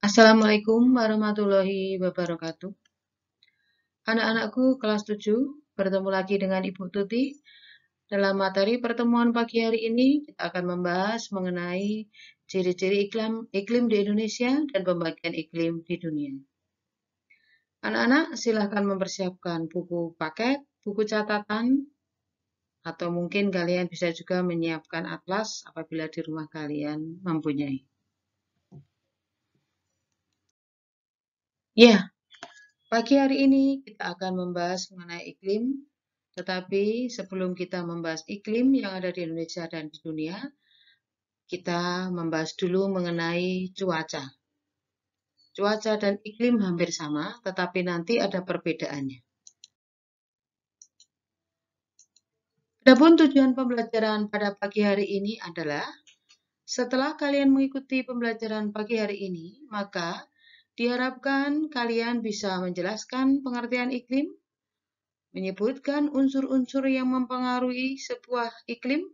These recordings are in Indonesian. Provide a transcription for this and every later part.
Assalamualaikum warahmatullahi wabarakatuh. Anak-anakku kelas 7, bertemu lagi dengan Ibu Tuti. Dalam materi pertemuan pagi hari ini, kita akan membahas mengenai ciri-ciri iklim, iklim di Indonesia dan pembagian iklim di dunia. Anak-anak silahkan mempersiapkan buku paket, buku catatan, atau mungkin kalian bisa juga menyiapkan atlas apabila di rumah kalian mempunyai. Ya, pagi hari ini kita akan membahas mengenai iklim. Tetapi sebelum kita membahas iklim yang ada di Indonesia dan di dunia, kita membahas dulu mengenai cuaca. Cuaca dan iklim hampir sama, tetapi nanti ada perbedaannya. Adapun tujuan pembelajaran pada pagi hari ini adalah setelah kalian mengikuti pembelajaran pagi hari ini, maka Diharapkan kalian bisa menjelaskan pengertian iklim, menyebutkan unsur-unsur yang mempengaruhi sebuah iklim,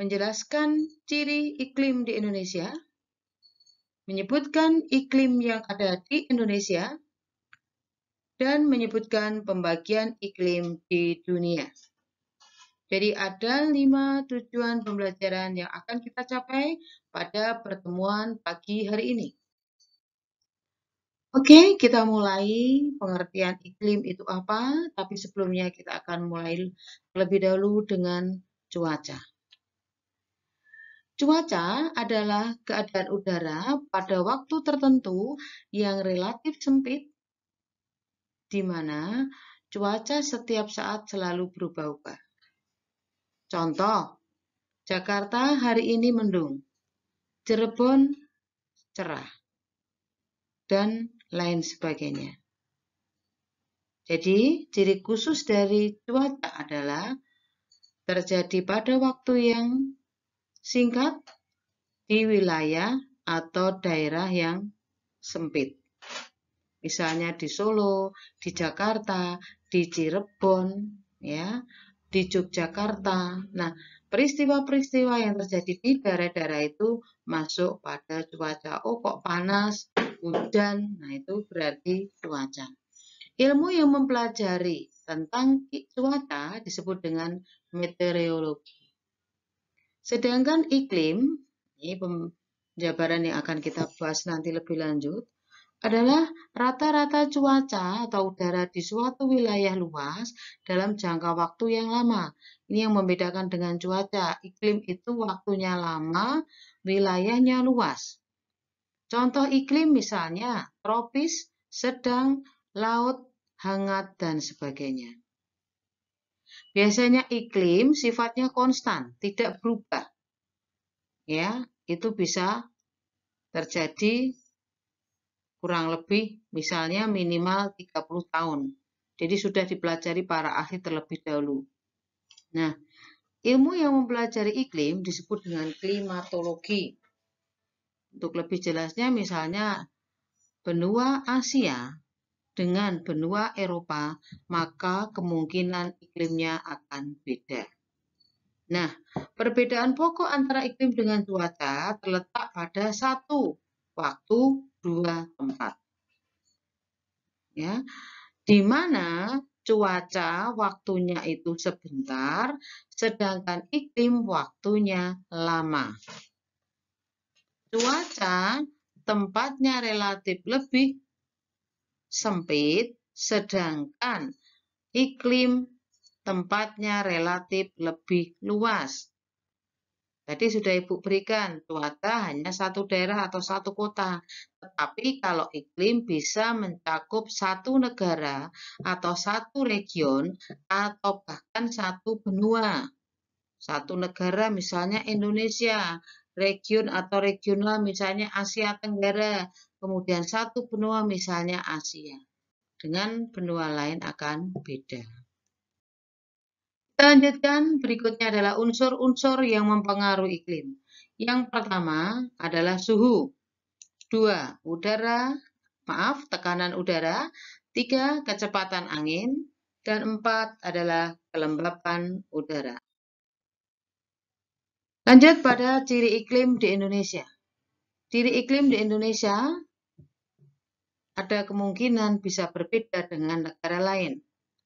menjelaskan ciri iklim di Indonesia, menyebutkan iklim yang ada di Indonesia, dan menyebutkan pembagian iklim di dunia. Jadi ada lima tujuan pembelajaran yang akan kita capai pada pertemuan pagi hari ini. Oke, kita mulai pengertian iklim itu apa, tapi sebelumnya kita akan mulai lebih dahulu dengan cuaca. Cuaca adalah keadaan udara pada waktu tertentu yang relatif sempit, di mana cuaca setiap saat selalu berubah-ubah. Contoh, Jakarta hari ini mendung, Cirebon cerah, dan lain sebagainya. Jadi, ciri khusus dari cuaca adalah terjadi pada waktu yang singkat di wilayah atau daerah yang sempit. Misalnya di Solo, di Jakarta, di Cirebon, ya, di Yogyakarta. Nah, peristiwa-peristiwa yang terjadi di daerah-daerah itu masuk pada cuaca. Oh, kok panas? hujan. Nah, itu berarti cuaca. Ilmu yang mempelajari tentang cuaca disebut dengan meteorologi. Sedangkan iklim, ini penjabaran yang akan kita bahas nanti lebih lanjut, adalah rata-rata cuaca atau udara di suatu wilayah luas dalam jangka waktu yang lama. Ini yang membedakan dengan cuaca. Iklim itu waktunya lama, wilayahnya luas. Contoh iklim misalnya tropis, sedang, laut, hangat, dan sebagainya. Biasanya iklim sifatnya konstan, tidak berubah. Ya, itu bisa terjadi kurang lebih misalnya minimal 30 tahun. Jadi sudah dipelajari para ahli terlebih dahulu. Nah, ilmu yang mempelajari iklim disebut dengan klimatologi. Untuk lebih jelasnya misalnya benua Asia dengan benua Eropa, maka kemungkinan iklimnya akan beda. Nah, perbedaan pokok antara iklim dengan cuaca terletak pada satu waktu dua tempat. Ya, di mana cuaca waktunya itu sebentar, sedangkan iklim waktunya lama. Cuaca tempatnya relatif lebih sempit, sedangkan iklim tempatnya relatif lebih luas. Tadi sudah Ibu berikan, cuaca hanya satu daerah atau satu kota. Tetapi kalau iklim bisa mencakup satu negara atau satu region atau bahkan satu benua. Satu negara misalnya Indonesia, region atau regional misalnya Asia Tenggara, kemudian satu benua misalnya Asia. Dengan benua lain akan beda. Kita lanjutkan, berikutnya adalah unsur-unsur yang mempengaruhi iklim. Yang pertama adalah suhu. Dua, udara, maaf, tekanan udara. Tiga, kecepatan angin. Dan empat adalah kelembapan udara. Lanjut pada ciri iklim di Indonesia. Ciri iklim di Indonesia ada kemungkinan bisa berbeda dengan negara lain,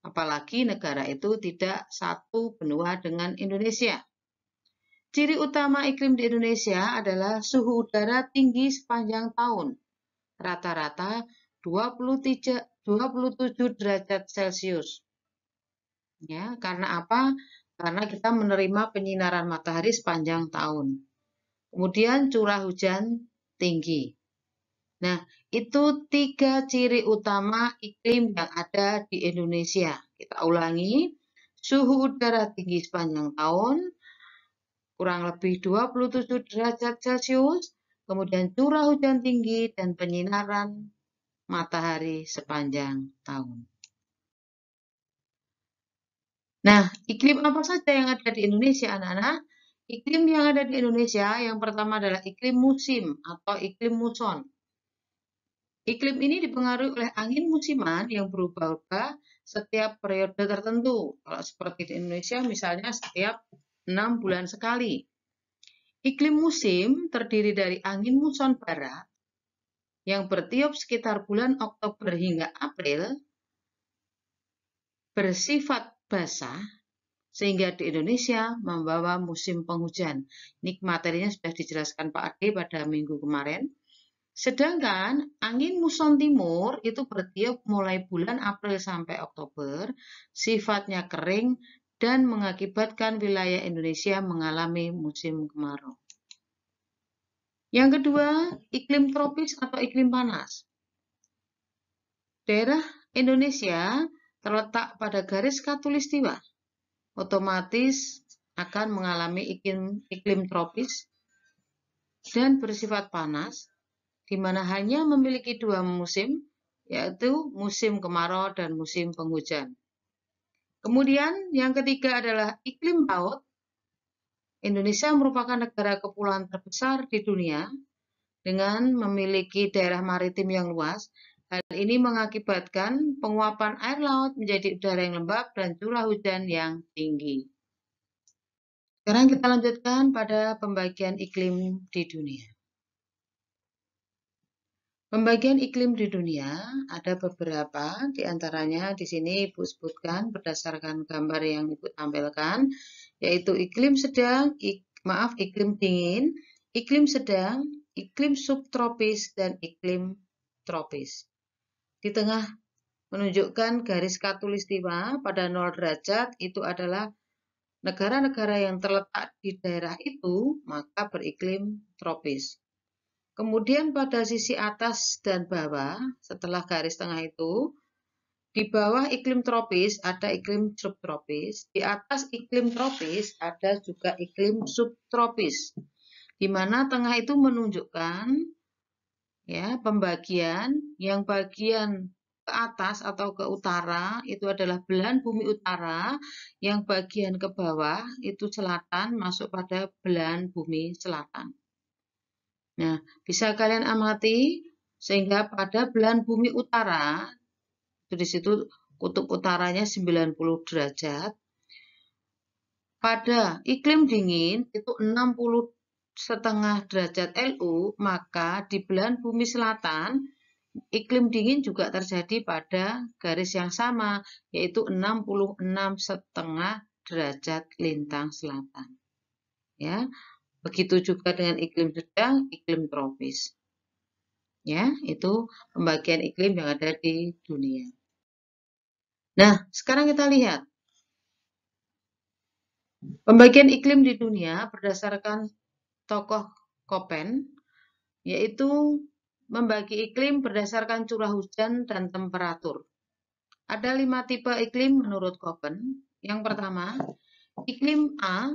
apalagi negara itu tidak satu benua dengan Indonesia. Ciri utama iklim di Indonesia adalah suhu udara tinggi sepanjang tahun, rata-rata 27 derajat Celcius. Ya, karena apa? karena kita menerima penyinaran matahari sepanjang tahun. Kemudian curah hujan tinggi. Nah, itu tiga ciri utama iklim yang ada di Indonesia. Kita ulangi, suhu udara tinggi sepanjang tahun, kurang lebih 27 derajat Celcius, kemudian curah hujan tinggi dan penyinaran matahari sepanjang tahun. Nah, iklim apa saja yang ada di Indonesia, anak-anak? Iklim yang ada di Indonesia yang pertama adalah iklim musim atau iklim muson. Iklim ini dipengaruhi oleh angin musiman yang berubah-ubah setiap periode tertentu. Kalau seperti di Indonesia misalnya setiap 6 bulan sekali. Iklim musim terdiri dari angin muson barat yang bertiup sekitar bulan Oktober hingga April bersifat basah sehingga di Indonesia membawa musim penghujan. Ini materinya sudah dijelaskan Pak Ade pada minggu kemarin. Sedangkan angin muson timur itu bertiup mulai bulan April sampai Oktober, sifatnya kering dan mengakibatkan wilayah Indonesia mengalami musim kemarau. Yang kedua, iklim tropis atau iklim panas. Daerah Indonesia terletak pada garis katulistiwa, otomatis akan mengalami iklim, iklim tropis dan bersifat panas, di mana hanya memiliki dua musim, yaitu musim kemarau dan musim penghujan. Kemudian yang ketiga adalah iklim laut. Indonesia merupakan negara kepulauan terbesar di dunia dengan memiliki daerah maritim yang luas Hal ini mengakibatkan penguapan air laut menjadi udara yang lembab dan curah hujan yang tinggi. Sekarang kita lanjutkan pada pembagian iklim di dunia. Pembagian iklim di dunia ada beberapa, diantaranya di sini Ibu sebutkan berdasarkan gambar yang Ibu tampilkan, yaitu iklim sedang, ik, maaf iklim dingin, iklim sedang, iklim subtropis, dan iklim tropis. Di tengah menunjukkan garis katulistiwa pada 0 derajat itu adalah negara-negara yang terletak di daerah itu maka beriklim tropis. Kemudian pada sisi atas dan bawah setelah garis tengah itu di bawah iklim tropis ada iklim subtropis, di atas iklim tropis ada juga iklim subtropis, di mana tengah itu menunjukkan ya pembagian yang bagian ke atas atau ke utara itu adalah belahan bumi utara yang bagian ke bawah itu selatan masuk pada belahan bumi selatan nah bisa kalian amati sehingga pada belahan bumi utara itu di situ kutub utaranya 90 derajat pada iklim dingin itu 60 setengah derajat LU, maka di belahan bumi selatan iklim dingin juga terjadi pada garis yang sama, yaitu 66 setengah derajat lintang selatan. Ya, begitu juga dengan iklim sedang, iklim tropis. Ya, itu pembagian iklim yang ada di dunia. Nah, sekarang kita lihat Pembagian iklim di dunia berdasarkan tokoh Kopen, yaitu membagi iklim berdasarkan curah hujan dan temperatur. Ada lima tipe iklim menurut Kopen. Yang pertama, iklim A,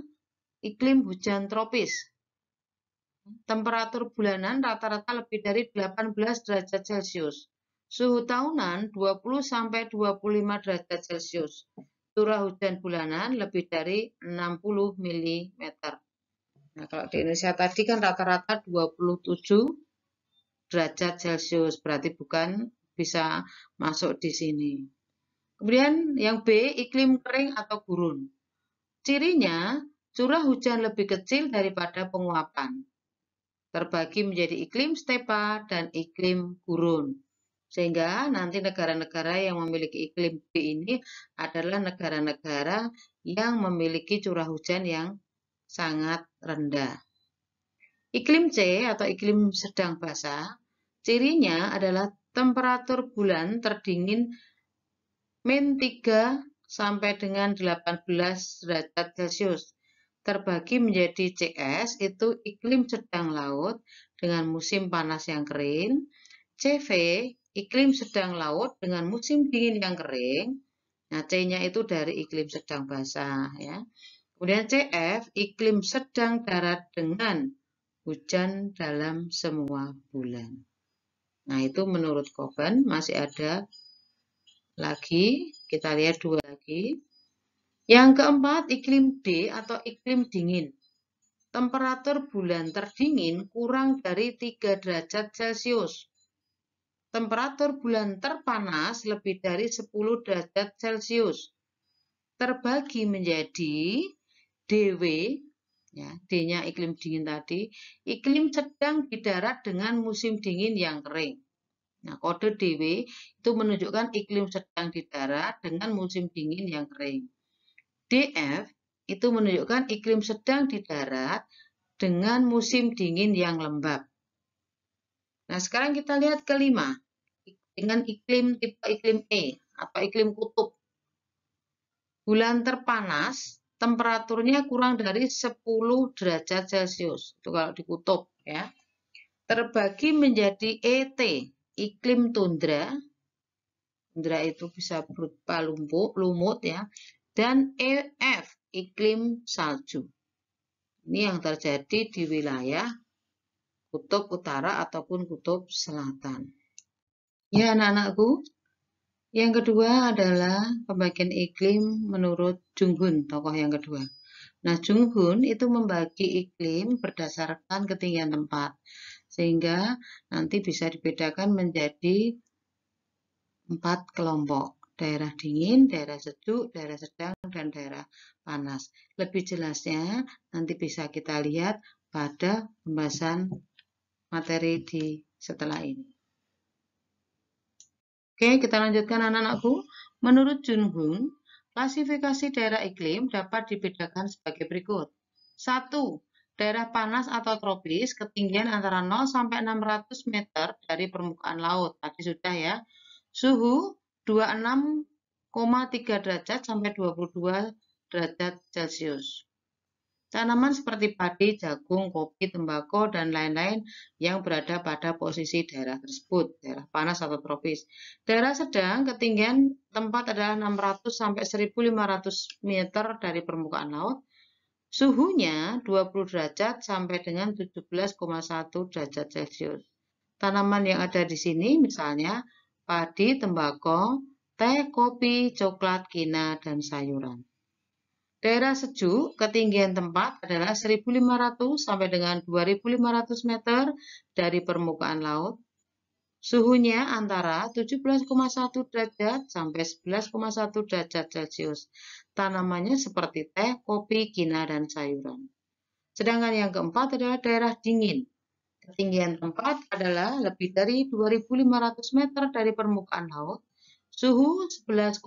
iklim hujan tropis. Temperatur bulanan rata-rata lebih dari 18 derajat Celcius. Suhu tahunan 20-25 derajat Celcius. Curah hujan bulanan lebih dari 60 mm. Nah, kalau di Indonesia tadi kan rata-rata 27 derajat Celcius, berarti bukan bisa masuk di sini. Kemudian yang B, iklim kering atau gurun. Cirinya, curah hujan lebih kecil daripada penguapan. Terbagi menjadi iklim stepa dan iklim gurun sehingga nanti negara-negara yang memiliki iklim B ini adalah negara-negara yang memiliki curah hujan yang sangat rendah. Iklim C atau iklim sedang basah, cirinya adalah temperatur bulan terdingin min 3 sampai dengan 18 derajat Celcius. Terbagi menjadi CS itu iklim sedang laut dengan musim panas yang kering, CV iklim sedang laut dengan musim dingin yang kering. Nah, C-nya itu dari iklim sedang basah ya. Kemudian CF, iklim sedang darat dengan hujan dalam semua bulan. Nah, itu menurut Koban masih ada lagi. Kita lihat dua lagi. Yang keempat, iklim D atau iklim dingin. Temperatur bulan terdingin kurang dari 3 derajat Celcius. Temperatur bulan terpanas lebih dari 10 derajat Celcius. Terbagi menjadi DW, ya, D-nya iklim dingin tadi, iklim sedang di darat dengan musim dingin yang kering. Nah, kode DW itu menunjukkan iklim sedang di darat dengan musim dingin yang kering. DF itu menunjukkan iklim sedang di darat dengan musim dingin yang lembab. Nah, sekarang kita lihat kelima dengan iklim tipe iklim E atau iklim kutub. Bulan terpanas temperaturnya kurang dari 10 derajat Celcius. Itu kalau di kutub ya. Terbagi menjadi ET, iklim tundra. Tundra itu bisa berupa lumpuh, lumut ya. Dan EF, iklim salju. Ini yang terjadi di wilayah kutub utara ataupun kutub selatan. Ya anak-anakku, yang kedua adalah pembagian iklim menurut Junghun, tokoh yang kedua. Nah, Junghun itu membagi iklim berdasarkan ketinggian tempat. Sehingga nanti bisa dibedakan menjadi empat kelompok. Daerah dingin, daerah sejuk, daerah sedang, dan daerah panas. Lebih jelasnya nanti bisa kita lihat pada pembahasan materi di setelah ini. Oke, kita lanjutkan anak-anakku. Menurut Junhung, klasifikasi daerah iklim dapat dibedakan sebagai berikut. 1. Daerah panas atau tropis ketinggian antara 0 sampai 600 meter dari permukaan laut. Tadi sudah ya. Suhu 26,3 derajat sampai 22 derajat Celcius. Tanaman seperti padi, jagung, kopi, tembakau, dan lain-lain yang berada pada posisi daerah tersebut, daerah panas atau tropis. Daerah sedang ketinggian tempat adalah 600 sampai 1500 meter dari permukaan laut. Suhunya 20 derajat sampai dengan 17,1 derajat Celcius. Tanaman yang ada di sini misalnya padi, tembakau, teh, kopi, coklat, kina, dan sayuran. Daerah sejuk ketinggian tempat adalah 1.500 sampai dengan 2.500 meter dari permukaan laut. Suhunya antara 17,1 derajat sampai 11,1 derajat Celcius. Tanamannya seperti teh, kopi, kina, dan sayuran. Sedangkan yang keempat adalah daerah dingin. Ketinggian tempat adalah lebih dari 2.500 meter dari permukaan laut Suhu 11,1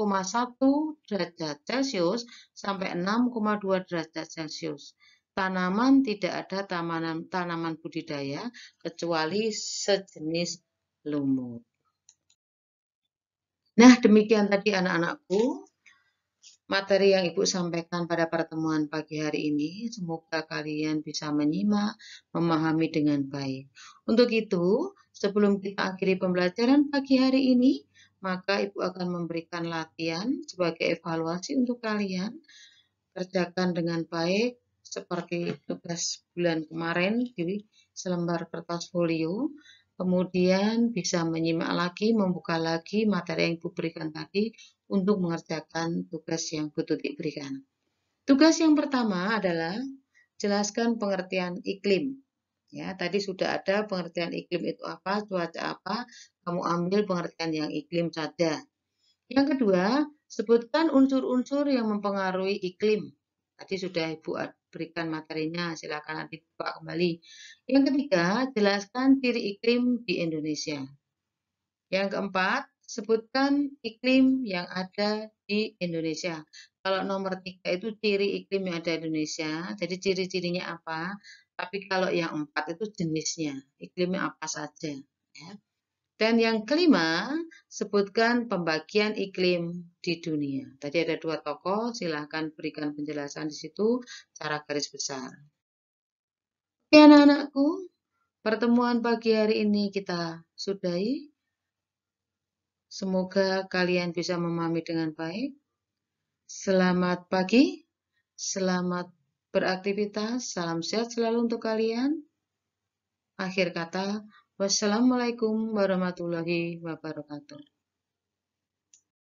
derajat Celcius sampai 6,2 derajat Celcius. Tanaman tidak ada tanaman, tanaman budidaya kecuali sejenis lumut. Nah, demikian tadi anak-anakku materi yang Ibu sampaikan pada pertemuan pagi hari ini. Semoga kalian bisa menyimak, memahami dengan baik. Untuk itu, sebelum kita akhiri pembelajaran pagi hari ini, maka Ibu akan memberikan latihan sebagai evaluasi untuk kalian. Kerjakan dengan baik seperti tugas bulan kemarin di selembar kertas folio. Kemudian bisa menyimak lagi, membuka lagi materi yang Ibu berikan tadi untuk mengerjakan tugas yang butuh diberikan. Tugas yang pertama adalah jelaskan pengertian iklim. Ya, tadi sudah ada pengertian iklim itu apa, cuaca apa, kamu ambil pengertian yang iklim saja. Yang kedua, sebutkan unsur-unsur yang mempengaruhi iklim. Tadi sudah Ibu berikan materinya, silakan nanti buka kembali. Yang ketiga, jelaskan ciri iklim di Indonesia. Yang keempat, sebutkan iklim yang ada di Indonesia. Kalau nomor tiga itu ciri iklim yang ada di Indonesia, jadi ciri-cirinya apa? Tapi kalau yang empat itu jenisnya, iklimnya apa saja. Ya. Dan yang kelima, sebutkan pembagian iklim di dunia. Tadi ada dua tokoh, silahkan berikan penjelasan di situ cara garis besar. Oke anak-anakku, pertemuan pagi hari ini kita sudahi. Semoga kalian bisa memahami dengan baik. Selamat pagi, selamat beraktivitas. Salam sehat selalu untuk kalian. Akhir kata, wassalamualaikum warahmatullahi wabarakatuh.